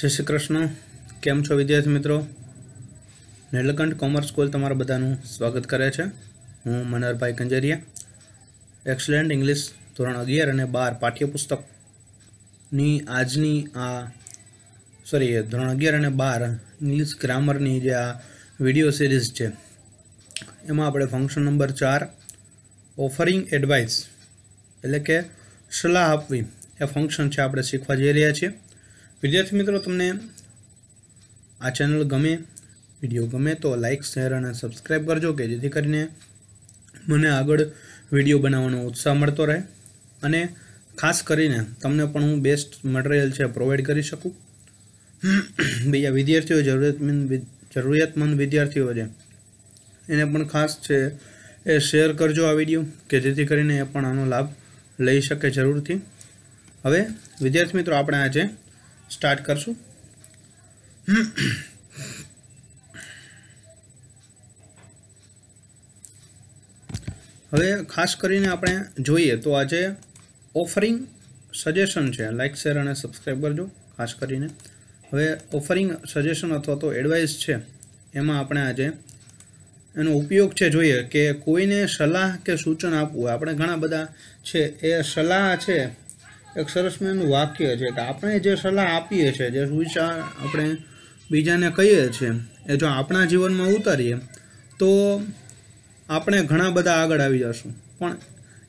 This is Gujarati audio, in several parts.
જય શ્રી કૃષ્ણ કેમ છો વિદ્યાર્થી મિત્રો નીલકંઠ કોમર્સ સ્કૂલ તમારા બધાનું સ્વાગત કરે છે હું મનહરભાઈ કંજરિયા એક્સલેન્ટ ઇંગ્લિશ ધોરણ અગિયાર અને બાર પાઠ્યપુસ્તકની આજની આ સોરી ધોરણ અગિયાર અને બાર ઇંગ્લિશ ગ્રામરની જે આ વિડીયો સિરીઝ છે એમાં આપણે ફંક્શન નંબર ચાર ઓફરિંગ એડવાઇસ એટલે કે સલાહ આપવી એ ફંક્શન છે આપણે શીખવા જઈ રહ્યા છીએ વિદ્યાર્થી મિત્રો તમને આ ચેનલ ગમે વિડીયો ગમે તો લાઇક શેર અને સબસ્ક્રાઈબ કરજો કે જેથી કરીને મને આગળ વિડીયો બનાવવાનો ઉત્સાહ મળતો રહે અને ખાસ કરીને તમને પણ હું બેસ્ટ મટીરિયલ છે પ્રોવાઈડ કરી શકું બીજા વિદ્યાર્થીઓ જરૂરિયાતમંદ જરૂરિયાતમંદ વિદ્યાર્થીઓ છે એને પણ ખાસ છે એ શેર કરજો આ વિડીયો કે જેથી કરીને એ પણ આનો લાભ લઈ શકે જરૂરથી હવે વિદ્યાર્થી મિત્રો આપણે આજે સ્ટાર્ટ કરશું હવે ખાસ કરીને આપણે જોઈએ તો આજે ઓફરિંગ સજેશન છે લાઇક શેર અને સબસ્ક્રાઈબ કરજો ખાસ કરીને હવે ઓફરિંગ સજેશન અથવા તો એડવાઇસ છે એમાં આપણે આજે એનો ઉપયોગ છે જોઈએ કે કોઈને સલાહ કે સૂચન આપવું આપણે ઘણા બધા છે એ સલાહ છે એક સરસ મેનું વાક્ય છે કે આપણે જે સલાહ આપીએ છીએ જે વિચાર આપણે બીજાને કહીએ છીએ એ જો આપણા જીવનમાં ઉતારીએ તો આપણે ઘણા બધા આગળ આવી જશું પણ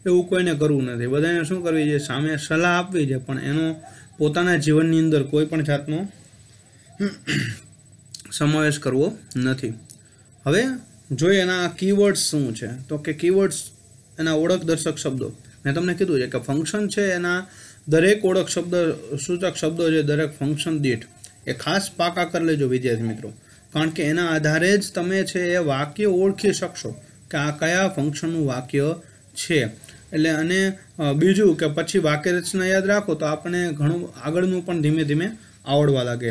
એવું કોઈને કરવું નથી બધાને શું કરવી જોઈએ સામે સલાહ આપવી છે પણ એનો પોતાના જીવનની અંદર કોઈ પણ જાતનો સમાવેશ કરવો નથી હવે જોઈએ એના કીવર્ડ્સ શું છે તો કે કીવર્ડ્સ એના ઓળખ દર્શક શબ્દો મેં તમને કીધું છે કે ફંક્શન છે એના દરેક ઓળખ શબ્દ સૂચક શબ્દો છે દરેક ફંક્શન દીઠ એ ખાસ પાકા કરી લેજો વિદ્યાર્થી મિત્રો કારણ કે એના આધારે જ તમે છે એ વાક્ય ઓળખી શકશો કે આ કયા ફંક્શનનું વાક્ય છે એટલે અને બીજું કે પછી વાક્ય રચના યાદ રાખો તો આપણે ઘણું આગળનું પણ ધીમે ધીમે આવડવા લાગે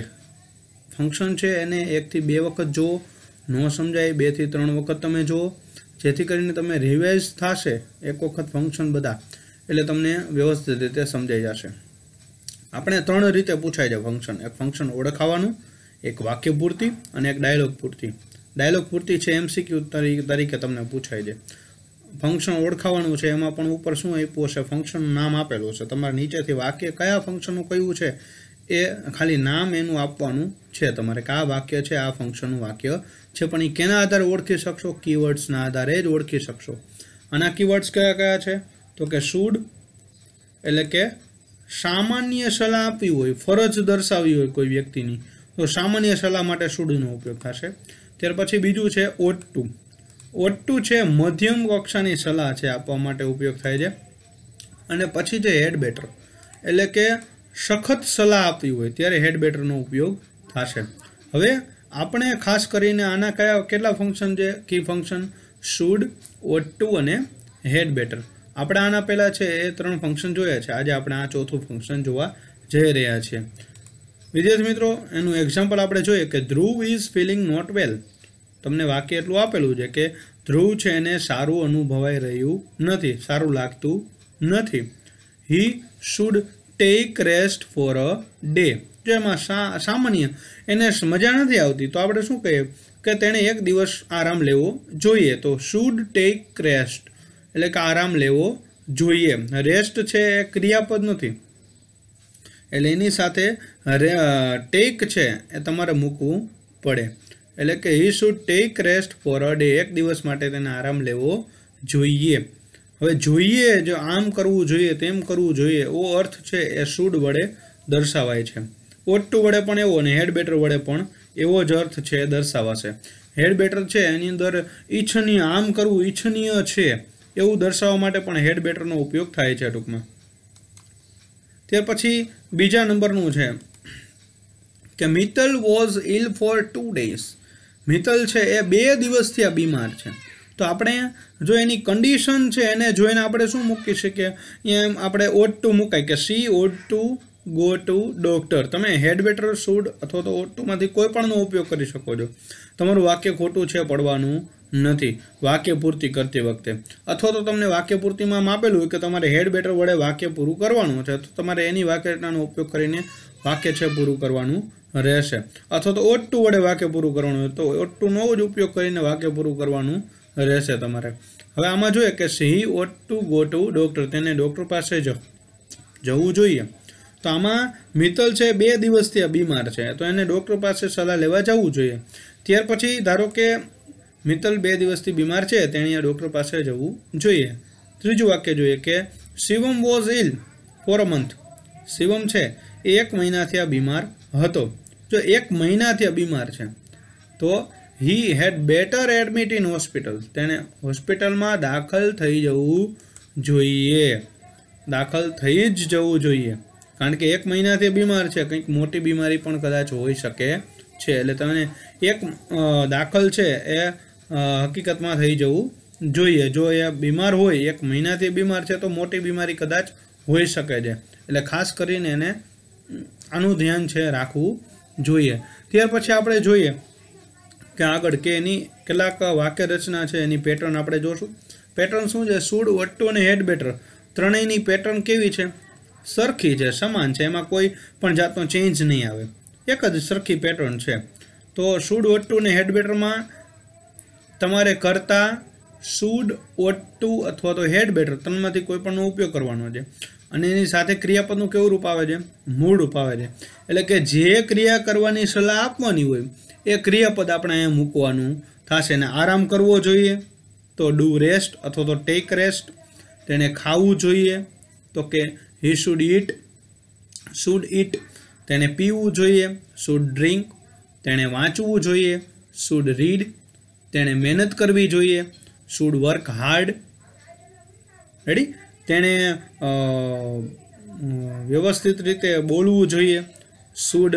ફંક્શન છે એને એકથી બે વખત જુઓ ન સમજાય બેથી ત્રણ વખત તમે જુઓ જેથી કરીને તમે રિવાઇઝ થશે એક વખત ફંક્શન બધા એટલે તમને વ્યવસ્થિત રીતે સમજાઈ જશે આપણે ત્રણ રીતે પૂછાય છે ફંક્શન એક ફંક્શન ઓળખાવાનું એક વાક્ય પૂરતી અને એક ડાયલોગ પૂરતી ડાયલોગ પૂરતી છે એમસીક્યુ તરીકે તમને પૂછાય છે ફંક્શન ઓળખાવાનું છે એમાં પણ ઉપર શું આપ્યું છે ફંક્શનનું નામ આપેલું છે તમારે નીચેથી વાક્ય કયા ફંક્શનનું કયું છે એ ખાલી નામ એનું આપવાનું છે તમારે કે આ વાક્ય છે આ ફંક્શનનું વાક્ય છે પણ એ કેના આધારે ઓળખી શકશો કીવર્ડ્સના આધારે જ ઓળખી શકશો આના કીવર્ડ્સ કયા કયા છે તો કે શુડ એટલે કે સામાન્ય સલાહ આપવી હોય ફરજ દર્શાવી હોય કોઈ વ્યક્તિની તો સામાન્ય સલાહ માટે શુડનો ઉપયોગ થશે ત્યાર પછી બીજું છે ઓટ્ટુ ઓટ્ટુ છે મધ્યમ કક્ષાની સલાહ છે આપવા માટે ઉપયોગ થાય છે અને પછી છે હેડ બેટર એટલે કે સખત સલાહ આપવી હોય ત્યારે હેડ બેટરનો ઉપયોગ થશે હવે આપણે ખાસ કરીને આના કયા કેટલા ફંક્શન છે key function should ought to અને હેડ બેટર આપણે આના પહેલાં છે એ ત્રણ ફંક્શન જોયા છે આજે આપણે આ ચોથું ફંક્શન જોવા જઈ રહ્યા છીએ વિદ્યાર્થી મિત્રો એનું એક્ઝામ્પલ આપણે જોઈએ કે Dhruv is feeling not well તમને વાક્ય એટલું આપેલું છે કે ધ્રુવ છે એને સારું અનુભવાઈ રહ્યું નથી સારું લાગતું નથી he should take rest for a day જો એમાં સામાન્ય એને મજા નથી આવતી તો આપણે શું કહીએ કે તેણે એક દિવસ આરામ લેવો જોઈએ તો શુડ ટેક રેસ્ટ એટલે કે આરામ લેવો જોઈએ રેસ્ટ છે એ ક્રિયાપદ નથી એટલે એની સાથે ટેક છે એ તમારે મૂકવું પડે એટલે કે he should take rest for a day એક દિવસ માટે તેને આરામ લેવો જોઈએ હવે જોઈએ જો આમ કરવું જોઈએ તેમ કરવું જોઈએ એવો અર્થ છે એ શુડ વડે દર્શાવાય છે ઓટ ટુ વડે પણ એવો અને હેડ બેટર વડે પણ એવો જ અર્થ છે દર્શાવાશે હેડ બેટર છે એની અંદર ઈચ્છનીય આમ કરવું ઈચ્છનીય છે એવું દર્શાવવા માટે પણ હેડ બેટરનો ઉપયોગ થાય છે ટૂંકમાં ત્યાર પછી બીજા નંબરનું છે કે Mittal was ill for two days Mittal છે એ બે દિવસથી આ બીમાર છે તો આપણે જો એની કન્ડિશન છે એને જોઈને આપણે શું મૂકી શકીએ એમ આપણે ઓટ ટુ મૂકાય કે she ought to go to doctor તમે હેડ બેટર શુડ અથવા તો ઓટ ટુમાંથી કોઈ પણનો ઉપયોગ કરી શકો છો તમારું વાક્ય ખોટું છે પડવાનું નથી વાક્ય પૂર્તિ કરતી વખતે અથવા તો તમને વાક્ય પૂર્તિમાં માપેલું હોય કે તમારે હેડ બેટર વડે વાક્ય પૂરું કરવાનું છે તો તમારે એની વાક્યતાનો ઉપયોગ કરીને વાક્ય છે પૂરું કરવાનું રહેશે અથવા તો ઓટ વડે વાક્ય પૂરું કરવાનું હોય તો ઓટ જ ઉપયોગ કરીને વાક્ય પૂરું કરવાનું રહેશે તમારે હવે આમાં જોઈએ કે સિંહ ઓટ ગોટું ડૉક્ટર તેને ડૉક્ટર પાસે જ જવું જોઈએ તો આમાં મિત્તલ છે બે દિવસથી બીમાર છે તો એને ડૉક્ટર પાસે સલાહ લેવા જવું જોઈએ ત્યાર પછી ધારો કે મિત્તલ બે દિવસથી બીમાર છે તેણીએ ડૉક્ટર પાસે જવું જોઈએ ત્રીજું વાક્ય જોઈએ કે Shivam was ill for a month Shivam છે એ એક મહિનાથી આ બીમાર હતો જો એક મહિનાથી આ બીમાર છે તો he had better admit in hospital તેણે હોસ્પિટલમાં દાખલ થઈ જવું જોઈએ દાખલ થઈ જ જવું જોઈએ કારણ કે એક મહિનાથી બીમાર છે કંઈક મોટી બીમારી પણ કદાચ હોઈ શકે છે એટલે તમે એક દાખલ છે એ હકીકતમાં થઈ જવું જોઈએ જો એ બીમાર હોય એક મહિનાથી બીમાર છે તો મોટી બીમારી કદાચ હોઈ શકે છે એટલે ખાસ કરીને એને આનું ધ્યાન છે રાખવું જોઈએ ત્યાર પછી આપણે જોઈએ કે આગળ કે એની કેટલાક વાક્ય રચના છે એની પેટર્ન આપણે જોશું પેટર્ન શું છે સૂડ વટ્ટુ અને હેડ બેટર ત્રણેયની પેટર્ન કેવી છે સરખી છે સમાન છે એમાં કોઈ પણ જાતનો ચેન્જ નહીં આવે એક જ સરખી પેટર્ન છે તો સૂડ વટ્ટુ અને હેડ બેટરમાં તમારે કરતાં શુડ ઓટ્ટુ અથવા તો હેડ બેટર ત્રણમાંથી કોઈ પણનો ઉપયોગ કરવાનો છે અને એની સાથે ક્રિયાપદનું કેવું રૂપ આવે છે મૂળ રૂપ આવે છે એટલે કે જે ક્રિયા કરવાની સલાહ આપવાની હોય એ ક્રિયાપદ આપણે અહીંયા મૂકવાનું થશે ને આરામ કરવો જોઈએ તો ડુ રેસ્ટ અથવા તો ટેક રેસ્ટ તેણે ખાવું જોઈએ તો કે he should eat should eat તેણે પીવું જોઈએ શુડ ડ્રિંક તેણે વાંચવું જોઈએ શુડ રીડ તેણે મહેનત કરવી જોઈએ શુડ વર્ક હાર્ડ રેડી તેણે વ્યવસ્થિત રીતે બોલવું જોઈએ શુડ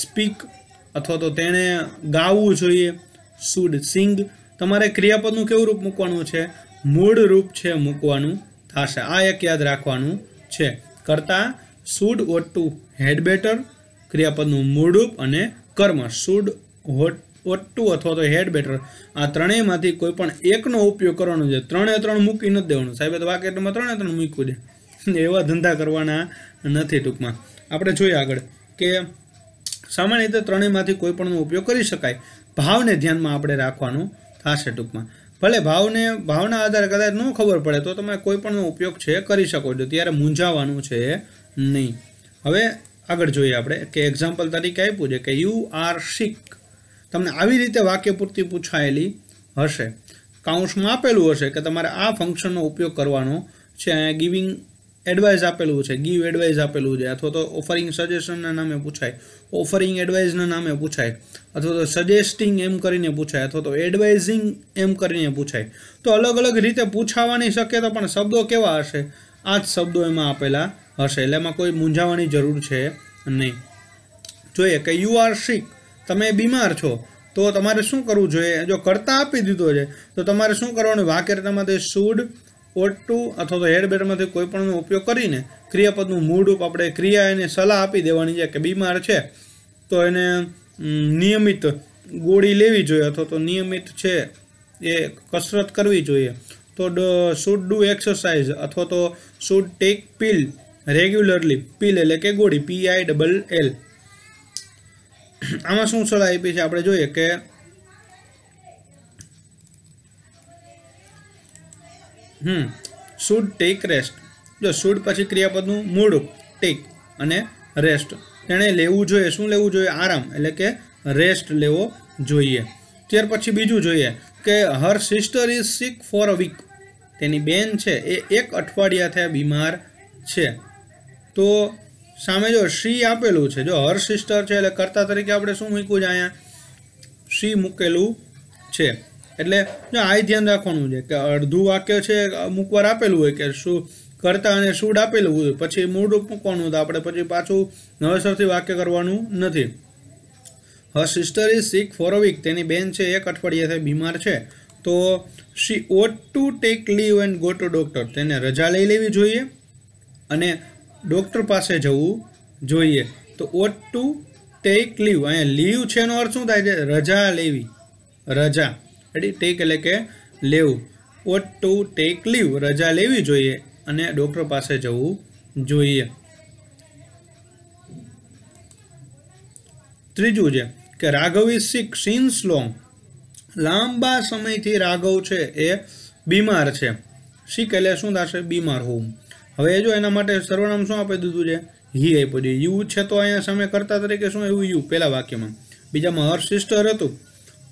સ્પીક અથવા તો તેણે ગાવું જોઈએ શુડ સિંગ તમારે ક્રિયાપદનું કેવું રૂપ મૂકવાનું છે મૂળ રૂપ છે મૂકવાનું થશે આ એક યાદ રાખવાનું છે કરતા should ought to had better ક્રિયાપદનું મૂળ રૂપ અને કર્મ શુડ વોટ ઓટુ અથવા તો હેડ બેટર આ ત્રણેયમાંથી કોઈ પણ એકનો ઉપયોગ કરવાનો છે ત્રણે ત્રણ મૂકી નથી દેવાનું સાહેબ તો વાકેટમાં ત્રણે ત્રણ મૂકવું દે એવા ધંધા કરવાના નથી ટૂંકમાં આપણે જોઈએ આગળ કે સામાન્ય રીતે ત્રણેયમાંથી કોઈ પણનો ઉપયોગ કરી શકાય ભાવને ધ્યાનમાં આપણે રાખવાનું થશે ટૂંકમાં ભલે ભાવને ભાવના આધારે કદાચ ન ખબર પડે તો તમે કોઈ પણનો ઉપયોગ છે કરી શકો છો ત્યારે મૂંઝાવાનું છે નહીં હવે આગળ જોઈએ આપણે કે એક્ઝામ્પલ તરીકે આપ્યું છે કે યુ આર શીખ તમને આવી રીતે વાક્ય પૂરતી પૂછાયેલી હશે કાઉન્સમાં આપેલું હશે કે તમારે આ ફંક્શનનો ઉપયોગ કરવાનો છે અહીંયા ગિવિંગ એડવાઇસ આપેલું છે ગીવ એડવાઇસ આપેલું છે અથવા તો ઓફરિંગ સજેશનના નામે પૂછાય ઓફરિંગ એડવાઇઝના નામે પૂછાય અથવા તો સજેસ્ટિંગ એમ કરીને પૂછાય અથવા તો એડવાઇઝિંગ એમ કરીને પૂછાય તો અલગ અલગ રીતે પૂછાવાની શક્યતા પણ શબ્દો કેવા હશે આ જ શબ્દો એમાં આપેલા હશે એટલે એમાં કોઈ મૂંઝાવાની જરૂર છે નહીં જોઈએ કે યુ આર શીખ તમે બીમાર છો તો તમારે શું કરવું જોઈએ જો કરતા આપી દીધો છે તો તમારે શું કરવાનું વાકેરતામાંથી સૂડ ઓટુ અથવા તો હેડબેટમાંથી કોઈ પણનો ઉપયોગ કરીને ક્રિયાપદનું મૂળરૂપ આપણે ક્રિયા એને સલાહ આપી દેવાની છે કે બીમાર છે તો એને નિયમિત ગોળી લેવી જોઈએ અથવા તો નિયમિત છે એ કસરત કરવી જોઈએ તો શુડ ડુ એક્સરસાઇઝ અથવા તો should take pill regularly pill એટલે કે ગોળી પી આઈ ડબલ એલ આમાં શું સલાહ આપી છે આપણે જોઈએ કે હમ શુડ ટેક રેસ્ટ જો શુડ પછી ક્રિયાપદનું મૂળ ટેક અને રેસ્ટ તેણે લેવું જોઈએ શું લેવું જોઈએ આરામ એટલે કે રેસ્ટ લેવો જોઈએ ત્યાર પછી બીજું જોઈએ કે her sister is sick for a week તેની બેન છે એ એક અઠવાડિયા થયા બીમાર છે તો સામે જો શ્રી આપેલું છે જો હર સિસ્ટર છે એટલે કર્તા તરીકે આપણે શું મૂક્યું છે અહીંયા શ્રી મૂકેલું છે એટલે જો આ ધ્યાન રાખવાનું છે કે અડધું વાક્ય છે મૂકવાર આપેલું હોય કે શું કરતા અને સૂડ આપેલું હોય પછી મૂળરૂપ મૂકવાનું તો આપણે પછી પાછું નવેસરથી વાક્ય કરવાનું નથી her sister is sick for a week તેની બેન છે એક અઠવાડિયાથી બીમાર છે તો she ought to take leave and go to doctor તેને રજા લઈ લેવી જોઈએ અને ડૉક્ટર પાસે જવું જોઈએ તો ઓટ ટુ ટેક લીવ અહીંયા લીવ છે એનો અર્થ શું થાય છે રજા લેવી રજા રેડી ટેક એટલે કે લેવું ઓટ ટુ ટેક લીવ રજા લેવી જોઈએ અને ડૉક્ટર પાસે જવું જોઈએ ત્રીજું છે કે Raghav is sick since long લાંબા સમયથી રાઘવ છે એ બીમાર છે સિક એટલે શું થશે બીમાર હોવું હવે જો એના માટે સર્વનામ શું આપી દીધું છે હી આપ્યું છે યુ છે તો અહીંયા સામે કરતા તરીકે શું આવ્યું યુ પહેલાં વાક્યમાં બીજામાં હર સિસ્ટર હતું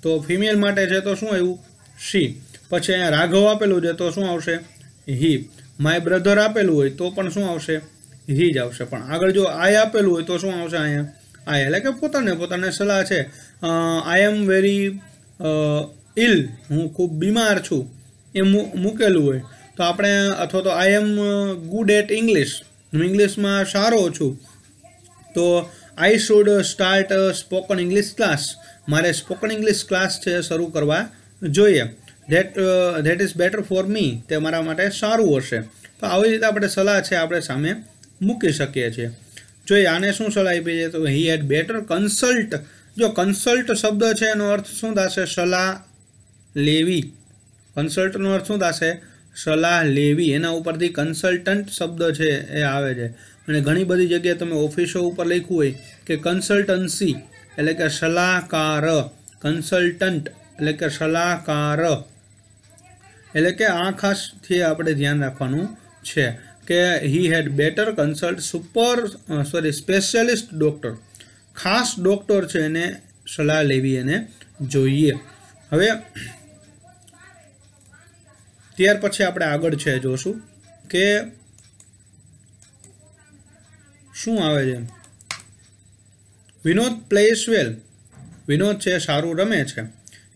તો ફિમેલ માટે છે તો શું આવ્યું શી પછી અહીંયા રાઘવ આપેલું છે તો શું આવશે હી માય બ્રધર આપેલું હોય તો પણ શું આવશે હી જ આવશે પણ આગળ જો આય આપેલું હોય તો શું આવશે અહીંયા આય એટલે કે પોતાને પોતાને સલાહ છે આઈ એમ વેરી ઇલ હું ખૂબ બીમાર છું એ મૂકેલું હોય તો આપણે અથવા તો I am good at English હું ઇંગ્લિશમાં સારો છું તો I should start spoken English class મારે સ્પોકન ઇંગ્લિશ ક્લાસ છે શરૂ કરવા જોઈએ that that is better for me તે મારા માટે સારું હશે તો આવી રીતે આપણે સલાહ છે આપણે સામે મૂકી શકીએ છીએ જોઈએ આને શું સલાહ આપી છે તો હી હેડ બેટર કન્સલ્ટ જો કન્સલ્ટ શબ્દ છે એનો અર્થ શું થશે સલાહ લેવી કન્સલ્ટનો અર્થ શું થશે સલાહ લેવી એના ઉપરથી કન્સલ્ટન્ટ શબ્દ છે એ આવે છે અને ઘણી બધી જગ્યાએ તમે ઓફિસો ઉપર લખ્યું હોય કે કન્સલ્ટન્સી એટલે કે સલાહકાર કન્સલ્ટન્ટ એટલે કે સલાહકાર એટલે કે આ ખાસથી આપણે ધ્યાન રાખવાનું છે કે he had better consult super sorry specialist doctor ખાસ ડૉક્ટર છે એને સલાહ લેવી એને જોઈએ હવે ત્યાર પછી આપણે આગળ છે જોશું કે શું આવે છે વિનોદ પ્લેસ વેલ વિનોદ છે સારું રમે છે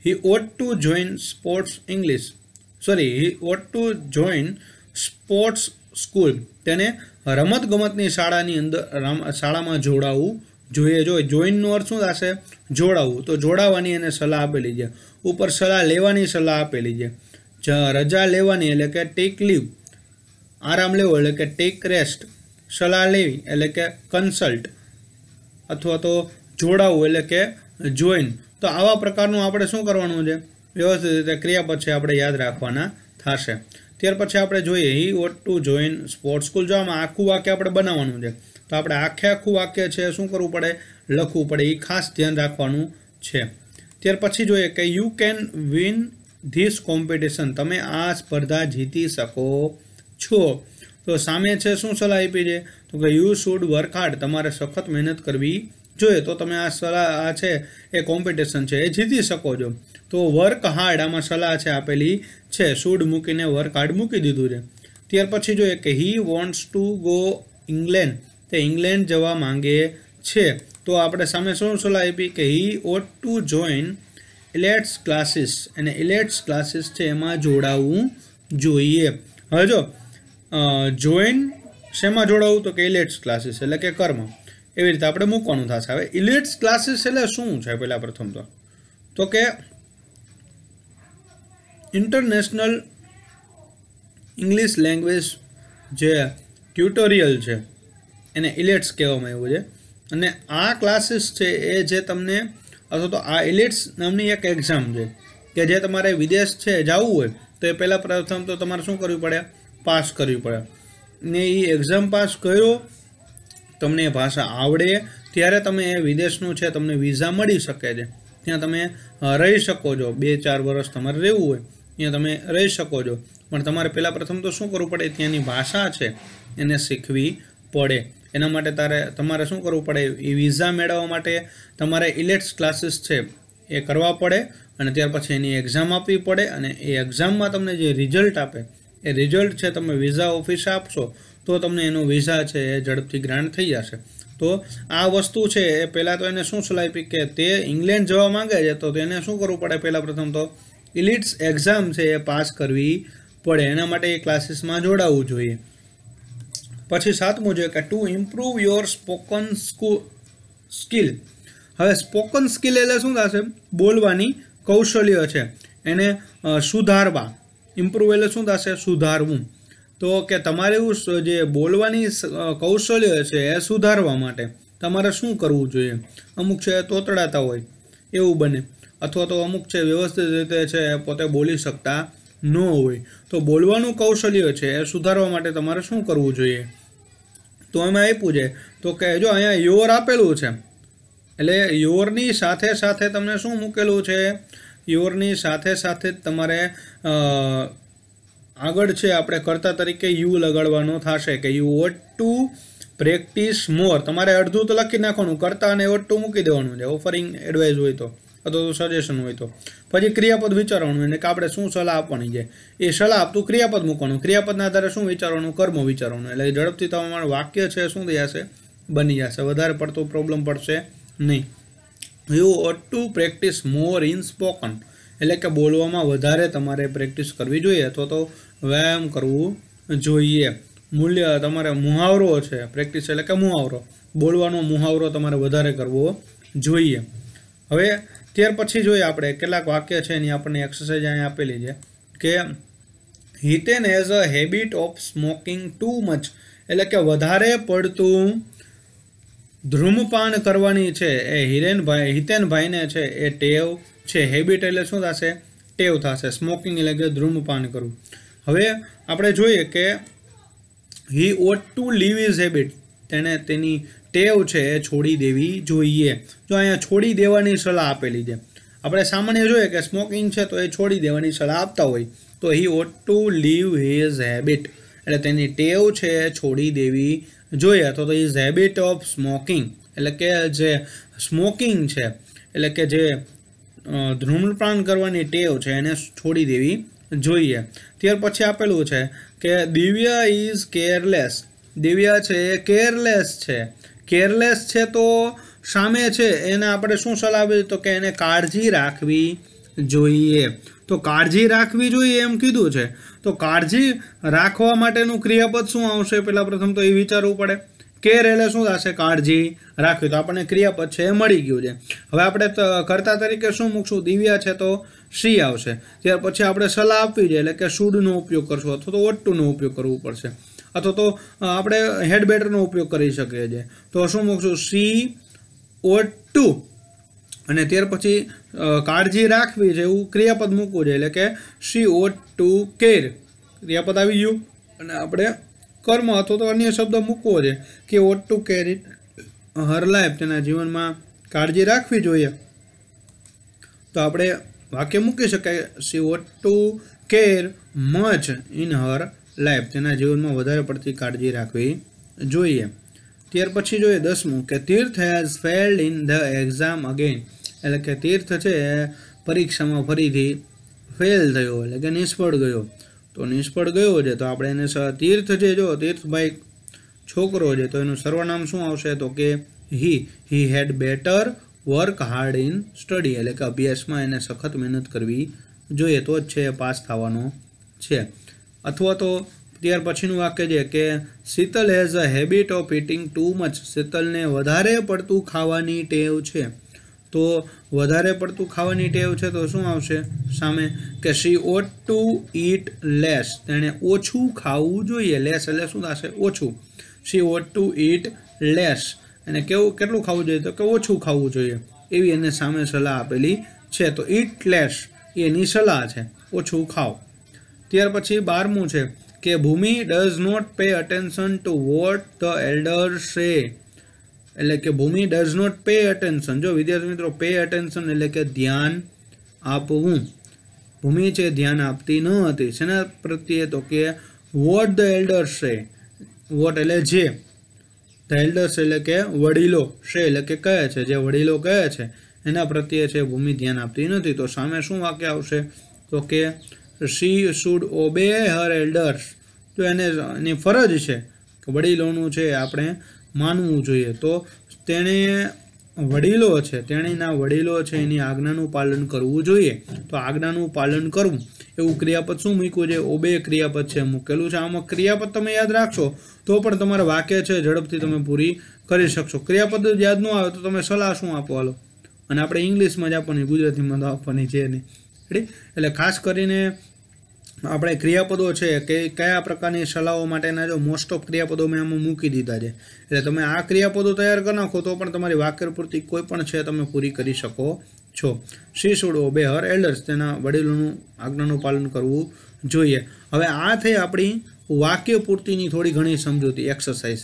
he ought to join sports English sorry he ought to join sports school તેને રમતગમતની શાળાની અંદર શાળામાં જોડાવવું જોઈએ જો જોઈનનું અર્થ શું થશે જોડાવવું તો જોડાવાની એને સલાહ આપેલી છે ઉપર સલાહ લેવાની સલાહ આપેલી છે રજા લેવાની એટલે કે ટેક લીવ આરામ લેવો એટલે કે ટેક રેસ્ટ સલાહ લેવી એટલે કે કન્સલ્ટ અથવા તો જોડાવું એટલે કે જોઈન તો આવા પ્રકારનું આપણે શું કરવાનું છે વ્યવસ્થિત રીતે ક્રિયા પછી આપણે યાદ રાખવાના થશે ત્યાર પછી આપણે જોઈએ he ought to join sports school જો આખું વાક્ય આપણે બનાવવાનું છે તો આપણે આખે આખું વાક્ય છે શું કરવું પડે લખવું પડે એ ખાસ ધ્યાન રાખવાનું છે ત્યાર પછી જોઈએ કે you can win this competition તમે આ સ્પર્ધા જીતી શકો છો તો સામે છે શું સલાહ આપી છે તો કે યુ શુડ વર્ક હાર્ડ તમારે સખત મહેનત કરવી જોઈએ તો તમે આ સલાહ આ છે એ કોમ્પિટિશન છે એ જીતી શકો છો તો વર્ક હાર્ડ આમાં સલાહ છે આપેલી છે શુડ મૂકીને વર્ક હાર્ડ મૂકી દીધું છે ત્યાર પછી જોઈએ કે he wants to go England તે ઇંગ્લેન્ડ જવા માંગે છે તો આપણે સામે શું સલાહ આપી કે he ought to join IELTS classes અને ઇલેટ્સ ક્લાસીસ છે એમાં જોડાવવું જોઈએ હવે જો જોઈન શેમાં જોડાવવું તો કે ઇલેટ્સ ક્લાસીસ એટલે કે કર્મ એવી રીતે આપણે મૂકવાનું થશે હવે ઇલેટ્સ ક્લાસીસ એટલે શું છે પહેલાં પ્રથમ તો તો કે ઇન્ટરનેશનલ ઇંગ્લિશ લેંગ્વેજ જે ટ્યુટોરિયલ છે એને ઇલેટ્સ કહેવામાં આવ્યું છે અને આ ક્લાસીસ છે એ જે તમને અથવા તો આ એલિટ્સ નામની એક એક્ઝામ છે કે જે તમારે વિદેશ છે જવું હોય તો એ પહેલાં પ્રથમ તો તમારે શું કરવું પડે પાસ કરવી પડે ને એ એક્ઝામ પાસ કર્યો તમને એ ભાષા આવડે ત્યારે તમે એ વિદેશનું છે તમને વિઝા મળી શકે છે ત્યાં તમે રહી શકો છો બે ચાર વર્ષ તમારે રહેવું હોય ત્યાં તમે રહી શકો છો પણ તમારે પહેલાં પ્રથમ તો શું કરવું પડે ત્યાંની ભાષા છે એને શીખવી પડે એના માટે તારે તમારે શું કરવું પડે એ વિઝા મેળવવા માટે તમારે ઇલેટ્સ e ક્લાસીસ e છે એ કરવા પડે અને ત્યાર પછી એની એક્ઝામ આપવી પડે અને એ એક્ઝામમાં તમને જે રિઝલ્ટ આપે એ રિઝલ્ટ છે તમે વિઝા ઓફિસે આપશો તો તમને એનું વિઝા છે એ ઝડપથી ગ્રાન્ટ થઈ જશે તો આ વસ્તુ છે એ પહેલાં તો એને શું સલાહ આપી કે તે ઇંગ્લેન્ડ જવા માગે છે તો તેને શું કરવું પડે પહેલાં પ્રથમ તો ઇલિટ્સ e એક્ઝામ છે એ પાસ કરવી પડે એના માટે એ ક્લાસીસમાં જોડાવવું જોઈએ પછી સાતમું છે કે to improve your spoken skill હવે સ્પોકન સ્કિલ એટલે શું થશે બોલવાની કૌશલ્ય છે એને સુધારવા ઇમ્પ્રુવ એટલે શું થશે સુધારવું તો કે તમારું જે બોલવાની કૌશલ્ય છે એ સુધારવા માટે તમારે શું કરવું જોઈએ અમુક છે તોતડાતા હોય એવું બને અથવા તો અમુક છે વ્યવસ્થિત રીતે છે પોતે બોલી શકતા ન હોય તો બોલવાનું કૌશલ્ય છે એ સુધારવા માટે તમારે શું કરવું જોઈએ તો એમાં એ પૂછે તો કહેજો અહીંયા યોર આપેલું છે એટલે યોરની સાથે સાથે તમને શું મૂકેલું છે યોરની સાથે સાથે તમારે આગળ છે આપણે કરતા તરીકે યુ લગાડવાનો થશે કે you vote to practice more તમારે અડધું તો લખી નાખવાનું કરતા અને વોટ ટુ મૂકી દેવાનું છે ઓફરિંગ એડવાઇઝ હોય તો અથવા તો સજેશન હોય તો પછી ક્રિયાપદ વિચારવાનું એને કે આપણે શું સલાહ આપવાની છે એ સલાહ આપતું ક્રિયાપદ મૂકવાનું ક્રિયાપદના આધારે શું વિચારવાનું કર્મ વિચારવાનું એટલે ઝડપથી તમારું વાક્ય છે શું થઈ જશે બની જશે વધારે પડતો પ્રોબ્લેમ પડશે નહીં you ought to practice more in spoken એટલે કે બોલવામાં વધારે તમારે પ્રેક્ટિસ કરવી જોઈએ અથવા તો વ્યાયામ કરવું જોઈએ મૂલ્ય તમારે મુહાવરો છે પ્રેક્ટિસ એટલે કે મુહાવરો બોલવાનો મુહાવરો તમારે વધારે કરવો જોઈએ હવે ત્યાર પછી જોઈએ આપણે કેટલાક વાક્ય છે એની આપણને એક્સરસાઇઝ અહીંયા આપેલી છે કે Hiten has a habit of smoking too much એટલે કે વધારે પડતું ધ્રુમપાન કરવાની છે એ હિરેનભાઈ હિતેનભાઈને છે એ ટેવ છે હેબિટ એટલે શું થશે ટેવ થશે સ્મોકિંગ એટલે કે ધ્રુમપાન કરવું હવે આપણે જોઈએ કે he ought to leave his habit તેણે તેની ટેવ છે એ છોડી દેવી જોઈએ જો અહીંયા છોડી દેવાની સલાહ આપેલી છે આપણે સામાન્ય જોઈએ કે સ્મોકિંગ છે તો એ છોડી દેવાની સલાહ આપતા હોય તો he ought to leave his habit એટલે તેની ટેવ છે એ છોડી દેવી જોઈએ અથવા તો ઇઝ હેબિટ ઓફ સ્મોકિંગ એટલે કે જે સ્મોકિંગ છે એટલે કે જે ધૂમ્રપાન કરવાની ટેવ છે એને છોડી દેવી જોઈએ ત્યાર પછી આપેલું છે કે દિવ્ય ઇઝ કેરલેસ દિવ્ય છે એ કેરલેસ છે કેરલેસ છે તો સામે છે એને આપણે શું સલાહ આપીએ તો કે એને કાળજી રાખવી જોઈએ તો કાળજી રાખવી જોઈએ એમ કીધું છે તો કાળજી રાખવા માટેનું ક્રિયાપદ શું આવશે પહેલાં પ્રથમ તો એ વિચારવું પડે કેર એટલે શું થશે કાળજી રાખવી તો આપણને ક્રિયાપદ છે એ મળી ગયું છે હવે આપણે કરતા તરીકે શું મૂકશું દિવ્યા છે તો સી આવશે ત્યાર પછી આપણે સલાહ આપવી જોઈએ એટલે કે સૂડનો ઉપયોગ કરશું અથવા તો ઓટ્ટુનો ઉપયોગ કરવો પડશે અથવા તો આપણે હેડ બેટરનો ઉપયોગ કરી શકીએ છીએ તો શું મૂકશું સી ઓટ ટુ અને ત્યાર પછી કાળજી રાખવી છે એવું ક્રિયાપદ મૂકવું છે એટલે કે સી ઓટ ટુ કેર ક્રિયાપદ આવી ગયું અને આપણે કર્મ અથવા તો અન્ય શબ્દ મૂકવો છે કે ought to care it her life તેના જીવનમાં કાળજી રાખવી જોઈએ તો આપણે વાક્ય મૂકી શકાય she ought to care much in her life તેના જીવનમાં વધારે પડતી કાળજી રાખવી જોઈએ ત્યાર પછી જોઈએ દસમું કે Tirth has failed in the exam again એટલે કે તીર્થ છે પરીક્ષામાં ફરીથી ફેલ થયો એટલે કે નિષ્ફળ ગયો તો નિષ્ફળ ગયો છે તો આપણે એને તીર્થ છે જો તીર્થભાઈ છોકરો છે તો એનું સર્વનામ શું આવશે તો કે he he had better work hard in study એટલે કે અભ્યાસમાં એને સખત મહેનત કરવી જોઈએ તો જ છે પાસ થવાનો છે અથવા તો ત્યાર પછીનું વાક્ય છે કે Sheetal has a habit of eating too much શીતલને વધારે પડતું ખાવાની ટેવ છે તો વધારે પડતું ખાવાની ટેવ છે તો શું આવશે સામે કે she ought to eat less તેણે ઓછું ખાવું જોઈએ લેસ એટલે શું થશે ઓછું શી ઓટ ટુ ઈટ લેસ અને કેવું કેટલું ખાવું જોઈએ તો કે ઓછું ખાવું જોઈએ એવી એને સામે સલાહ આપેલી છે તો ઇટ લેસ એની સલાહ છે ઓછું ખાઓ ત્યાર પછી બારમું છે કે Bhumi does not pay attention to what the elder say એટલે કે Bhumi does not pay attention જો વિદ્યાર્થી મિત્રો પે અટેન્શન એટલે કે ધ્યાન આપવું ભૂમિ છે ધ્યાન આપતી ન હતી શેના પ્રત્યે તો કે what the elder say what એટલે જે ધ એલ્ડર્સ એટલે કે વડીલો છે એટલે કે કહે છે જે વડીલો કહે છે એના પ્રત્યે છે ભૂમિ ધ્યાન આપતી નથી તો સામે શું વાક્ય આવશે તો કે she should obey her elders તો એને એની ફરજ છે કે વડીલોનું છે આપણે માનવું જોઈએ તો તેણે વડીલો છે તેણીના વડીલો છે એની આજ્ઞાનું પાલન કરવું જોઈએ તો આજ્ઞાનું પાલન કરવું એવું ક્રિયાપદ શું મૂક્યું છે ઓબે ક્રિયાપદ છે મૂકેલું છે આમાં ક્રિયાપદ તમે યાદ રાખશો તો પણ તમારે વાક્ય છે ઝડપથી તમે પૂરી કરી શકશો ક્રિયાપદ યાદ ન આવે તો તમે સલાહ શું આપો હાલો અને આપણે ઇંગ્લિશમાં જ આપવાની ગુજરાતીમાં તો આપવાની છે નહીં રેડી એટલે ખાસ કરીને આપણે ક્રિયાપદો છે કે કયા પ્રકારની સલાહો માટેના જો મોસ્ટ ઓફ ક્રિયાપદો મેં આમાં મૂકી દીધા છે એટલે તમે આ ક્રિયાપદો તૈયાર કરી નાખો તો પણ તમારી વાક્યપૂર્તિ પૂરતી કોઈ પણ છે તમે પૂરી કરી શકો છો શિશુડો બે હર એલ્ડર્સ તેના વડીલોનું આજ્ઞાનું પાલન કરવું જોઈએ હવે આ થઈ આપણી વાક્ય પૂર્તિની થોડી ઘણી સમજૂતી એક્સરસાઇઝ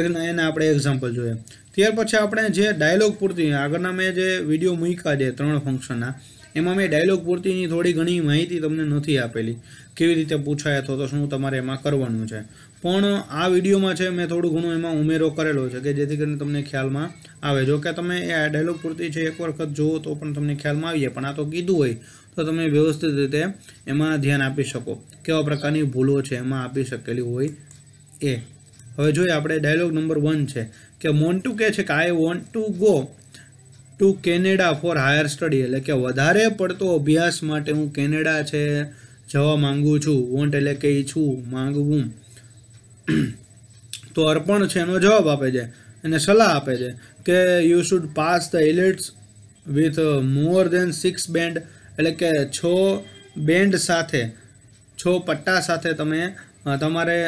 એના આપણે એક્ઝામ્પલ જોઈએ ત્યાર પછી આપણે જે ડાયલોગ પૂરતી આગળના મેં જે વિડીયો મૂક્યા છે ત્રણ ફંક્શનના એમાં મેં ડાયલોગ પૂરતીની થોડી ઘણી માહિતી તમને નથી આપેલી કેવી રીતે પૂછાય અથવા તો શું તમારે એમાં કરવાનું છે પણ આ વિડીયોમાં છે મેં થોડું ઘણું એમાં ઉમેરો કરેલો છે કે જેથી કરીને તમને ખ્યાલમાં આવે જો કે તમે એ ડાયલોગ પૂરતી છે એક વખત જુઓ તો પણ તમને ખ્યાલમાં આવીએ પણ આ તો કીધું હોય તો તમે વ્યવસ્થિત રીતે એમાં ધ્યાન આપી શકો કેવા પ્રકારની ભૂલો છે એમાં આપી શકેલી હોય એ હવે જોઈએ આપણે ડાયલોગ નંબર વન છે કે મોન્ટુ કહે છે કે I want to go to Canada for higher study એટલે કે વધારે પડતો અભ્યાસ માટે હું કેનેડા છે જવા માંગુ છું વોન્ટ એટલે કે ઈચ્છું માંગવું તો અર્પણ છે એનો જવાબ આપે છે અને સલાહ આપે છે કે you should pass the IELTS with more than six band એટલે કે છ બેન્ડ સાથે છ પટ્ટા સાથે તમે તમારે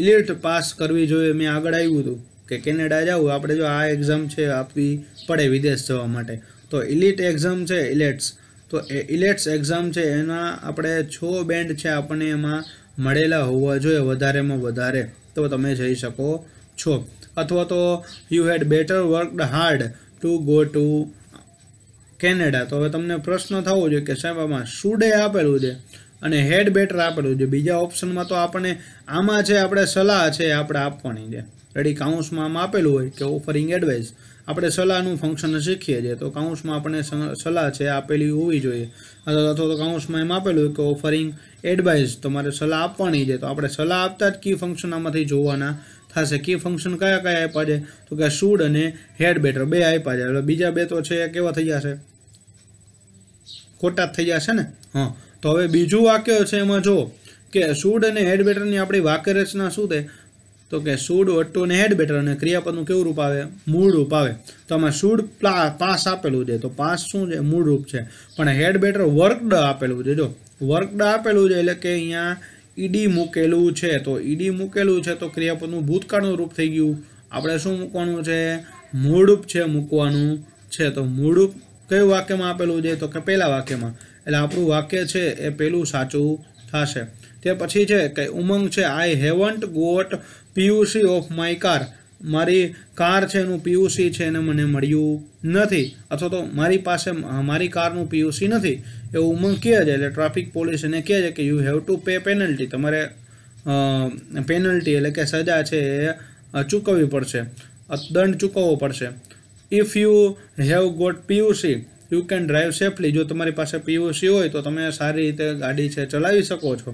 ઇલિટ પાસ કરવી જોઈએ મેં આગળ આવ્યું હતું કે કેનેડા જવું આપણે જો આ એક્ઝામ છે આપવી પડે વિદેશ જવા માટે તો ઇલિટ એક્ઝામ છે ઇલેટ્સ તો એ ઇલેટ્સ એક્ઝામ છે એના આપણે છ બેન્ડ છે આપણને એમાં મળેલા હોવા જોઈએ વધારેમાં વધારે તો તમે જઈ શકો છો અથવા તો you had better worked hard to go to Canada તો હવે તમને પ્રશ્ન થવો જોઈએ કે સાહેબ આમાં શુડે આપેલું છે અને હેડ બેટર આપેલું છે બીજા ઓપ્શનમાં તો આપણને આમાં છે આપણે સલાહ છે આપણે આપવાની છે રેડી કાઉન્સમાં આમ આપેલું હોય કે ઓફરિંગ એડવાઇસ આપણે સલાહનું ફંક્શન શીખીએ છીએ તો કાઉન્સમાં આપણે સલાહ છે આપેલી હોવી જોઈએ અથવા અથવા તો કાઉન્સમાં એમ આપેલું હોય કે ઓફરિંગ એડવાઇસ તમારે સલાહ આપવાની છે તો આપણે સલાહ આપતા જ કી ફંક્શન આમાંથી જોવાના થશે કી ફંક્શન કયા કયા આપ્યા છે તો કે શૂડ અને હેડ બેટર બે આપ્યા છે એટલે બીજા બે તો છે કેવા થઈ જશે ખોટા જ થઈ જશે ને હા તો હવે બીજું વાક્ય છે એમાં જો કે શૂડ અને હેડ બેટરની આપણી વાક્ય રચના શું છે તો કે સુડ વટ્ટુ ને હેડ બેટર અને ક્રિયાપદનું કેવું રૂપ આવે મૂળ રૂપ આવે તો આમાં સૂડ પાસ આપેલું છે તો પાસ શું છે મૂળ રૂપ છે પણ હેડ બેટર વર્કડ આપેલું છે જો વર્કડ આપેલું છે એટલે કે અહીંયા ઈડી મૂકેલું છે તો ઈડી મૂકેલું છે તો ક્રિયાપદનું ભૂતકાળનું રૂપ થઈ ગયું આપણે શું મૂકવાનું છે મૂળરૂપ છે મૂકવાનું છે તો મૂળરૂપ કયું વાક્યમાં આપેલું છે તો કે પહેલાં વાક્યમાં એટલે આપણું વાક્ય છે એ પેલું સાચું થશે તે પછી છે કે ઉમંગ છે I haven't got PUC of my car મારી કાર છે એનું પીયુસી છે એને મને મળ્યું નથી અથવા તો મારી પાસે મારી કારનું પીયુસી નથી એવું ઉમંગ કહે છે એટલે ટ્રાફિક પોલીસ એને કહે છે કે you have to pay penalty તમારે પેનલ્ટી એટલે કે સજા છે એ ચૂકવવી પડશે દંડ ચૂકવવો પડશે if you have got PUC you can drive safely જો તમારી પાસે પીયુસી હોય તો તમે સારી રીતે ગાડી છે ચલાવી શકો છો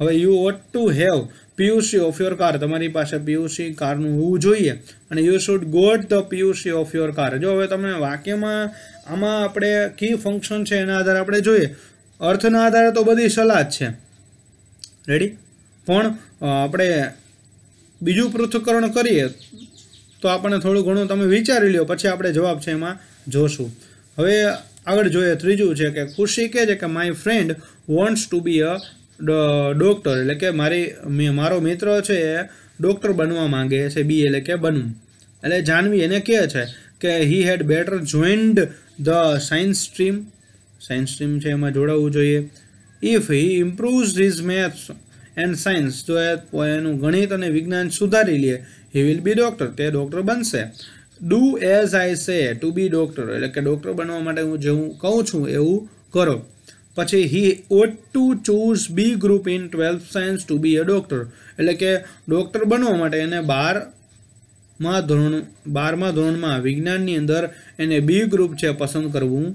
હવે you vote to have PUC of your car તમારી પાસે પીયુસી કારનું હોવું જોઈએ અને you should got the PUC of your car જો હવે તમે વાક્યમાં આમાં આપણે કી ફંક્શન છે એના આધારે આપણે જોઈએ અર્થના આધારે તો બધી સલાહ જ છે રેડી પણ આપણે બીજું પૃથ્થકરણ કરીએ તો આપણે થોડું ઘણું તમે વિચારી લ્યો પછી આપણે જવાબ છે એમાં જોશું હવે આગળ જોઈએ ત્રીજું છે કે ખુશી કહે છે કે my friend wants to be a doctor એટલે કે મારી મારો મિત્ર છે એ ડૉક્ટર બનવા માંગે છે બી એટલે કે બનવું એટલે જાનવી એને કહે છે કે he had better joined the science stream science stream છે એમાં જોડાવવું જોઈએ if he improves his maths and science જો એનું ગણિત અને વિજ્ઞાન સુધારી લે હી વિલ બી ડૉક્ટર તે ડૉક્ટર બનશે do as I say to B doctor એટલે કે ડૉક્ટર બનવા માટે હું જે હું કહું છું એવું કરો પછી he ought to choose B group in twelfth science to be a doctor એટલે કે ડૉક્ટર બનવા માટે એને બારમાં ધોરણ બારમાં ધોરણમાં વિજ્ઞાનની અંદર એને બી ગ્રુપ છે પસંદ કરવું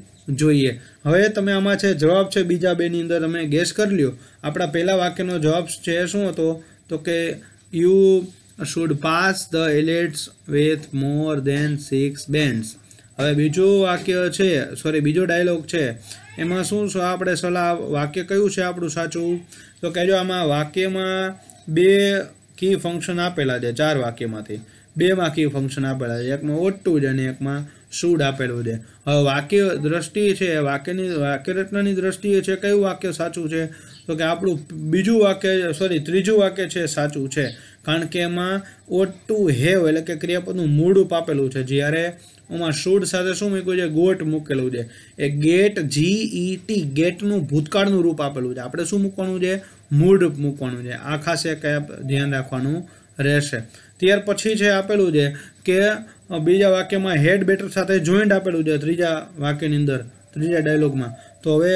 જોઈએ હવે તમે આમાં છે જવાબ છે બીજા બેની અંદર તમે ગેસ કરી લ્યો આપણા પહેલા વાક્યનો જવાબ છે શું હતો તો કે you should pass the IELTS with more than six bands હવે બીજું વાક્ય છે સોરી બીજો ડાયલોગ છે એમાં શું શું આપણે સલાહ વાક્ય કયું છે આપણું સાચું તો કહેજો આમાં વાક્યમાં બે કી ફંક્શન આપેલા છે ચાર વાક્યમાંથી બેમાં કી ફંક્શન આપેલા છે એકમાં ઓટ છે અને એકમાં શૂડ આપેલું છે હવે વાક્ય દ્રષ્ટિએ છે વાક્યની વાક્યરચનાની દ્રષ્ટિએ છે કયું વાક્ય સાચું છે તો કે આપણું બીજું વાક્ય સોરી ત્રીજું વાક્ય છે સાચું છે કારણ કે એમાં ઓટ ટુ હેવ એટલે કે ક્રિયાપદનું મૂળ રૂપ આપેલું છે જ્યારે એમાં શૂડ સાથે શું મૂક્યું છે ગોટ મૂકેલું છે એ ગેટ જી ટી e ગેટનું ભૂતકાળનું રૂપ આપેલું છે આપણે શું મૂકવાનું છે મૂળ રૂપ મૂકવાનું છે આ ખાસ એક ધ્યાન રાખવાનું રહેશે ત્યાર પછી છે આપેલું છે કે બીજા વાક્યમાં હેડ બેટર સાથે જોઈન્ટ આપેલું છે ત્રીજા વાક્યની અંદર ત્રીજા ડાયલોગમાં તો હવે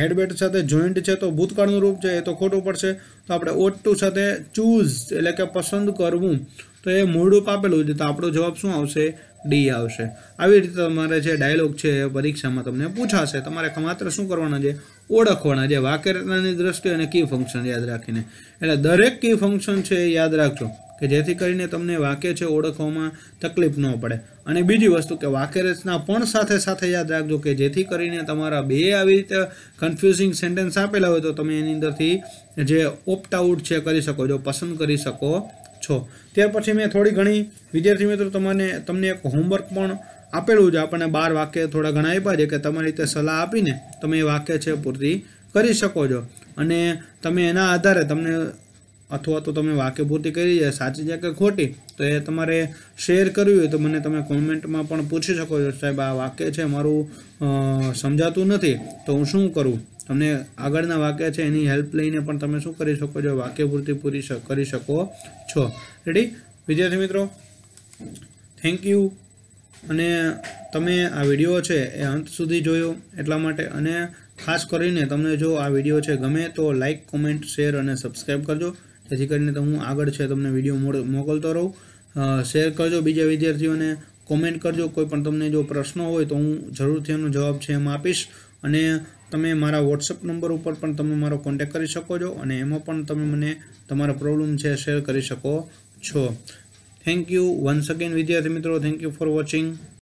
હેડબેટ સાથે જોઈન્ટ છે તો ભૂતકાળનું રૂપ છે એ તો ખોટું પડશે તો આપણે ઓટ ટુ સાથે ચૂઝ એટલે કે પસંદ કરવું તો એ મૂળરૂપ આપેલું છે તો આપણો જવાબ શું આવશે ડી આવશે આવી રીતે તમારે જે ડાયલોગ છે એ પરીક્ષામાં તમને પૂછાશે તમારે માત્ર શું કરવાના છે ઓળખવાના છે વાક્યરચનાની દ્રષ્ટિએ અને કી ફંક્શન યાદ રાખીને એટલે દરેક કી ફંક્શન છે એ યાદ રાખજો કે જેથી કરીને તમને વાક્ય છે ઓળખવામાં તકલીફ ન પડે અને બીજી વસ્તુ કે વાક્ય રચના પણ સાથે સાથે યાદ રાખજો કે જેથી કરીને તમારા બે આવી રીતે કન્ફ્યુઝિંગ સેન્ટેન્સ આપેલા હોય તો તમે એની અંદરથી જે ઓપ્ટ આઉટ છે કરી શકો છો પસંદ કરી શકો છો ત્યાર પછી મેં થોડી ઘણી વિદ્યાર્થી મિત્રો તમને તમને એક હોમવર્ક પણ આપેલું છે આપણને બાર વાક્ય થોડા ઘણા આપ્યા છે કે તમારી રીતે સલાહ આપીને તમે એ વાક્ય છે પૂરતી કરી શકો છો અને તમે એના આધારે તમને અથવા તો તમે વાક્યપૂર્તિ કરી છે સાચી છે કે ખોટી તો એ તમારે શેર કરવી હોય તો મને તમે કોમેન્ટમાં પણ પૂછી શકો છો સાહેબ આ વાક્ય છે મારું સમજાતું નથી તો હું શું કરું તમને આગળના વાક્ય છે એની હેલ્પ લઈને પણ તમે શું કરી શકો છો વાક્યપૂર્તિ પૂરી કરી શકો છો રેડી વિદ્યાર્થી મિત્રો થેન્ક યુ અને તમે આ વિડીયો છે એ અંત સુધી જોયો એટલા માટે અને ખાસ કરીને તમને જો આ વિડીયો છે ગમે તો લાઇક કોમેન્ટ શેર અને સબસ્ક્રાઈબ કરજો જેથી કરીને તો હું આગળ છે તમને વિડીયો મોકલતો રહું શેર કરજો બીજા વિદ્યાર્થીઓને કોમેન્ટ કરજો કોઈ પણ તમને જો પ્રશ્નો હોય તો હું જરૂરથી એનો જવાબ છે એમાં આપીશ અને તમે મારા વોટ્સઅપ નંબર ઉપર પણ તમે મારો કોન્ટેક કરી શકો છો અને એમાં પણ તમે મને તમારો પ્રોબ્લેમ છે શેર કરી શકો છો થેન્ક યુ વન્સ અગેન વિદ્યાર્થી મિત્રો થેન્ક યુ ફોર વોચિંગ